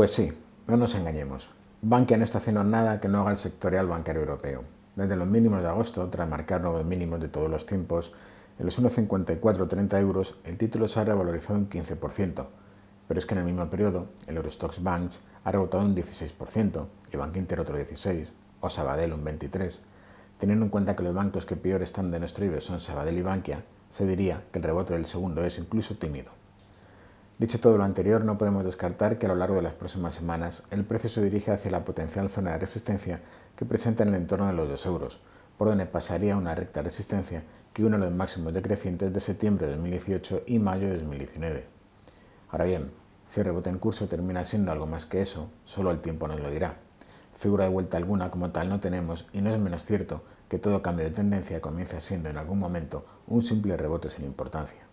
Pues sí, no nos engañemos. Bankia no está haciendo nada que no haga el sectorial bancario europeo. Desde los mínimos de agosto, tras marcar nuevos mínimos de todos los tiempos, en los 1,5430 30 euros, el título se ha revalorizado un 15%, pero es que en el mismo periodo, el Eurostox Banks ha rebotado un 16%, y Bank Inter otro 16%, o Sabadell un 23%. Teniendo en cuenta que los bancos que peor están de nuestro IBEX son Sabadell y Bankia, se diría que el rebote del segundo es incluso tímido. Dicho todo lo anterior, no podemos descartar que a lo largo de las próximas semanas el precio se dirige hacia la potencial zona de resistencia que presenta en el entorno de los 2 euros, por donde pasaría una recta resistencia que une los máximos decrecientes de septiembre de 2018 y mayo de 2019. Ahora bien, si el rebote en curso termina siendo algo más que eso, solo el tiempo nos lo dirá. Figura de vuelta alguna como tal no tenemos y no es menos cierto que todo cambio de tendencia comienza siendo en algún momento un simple rebote sin importancia.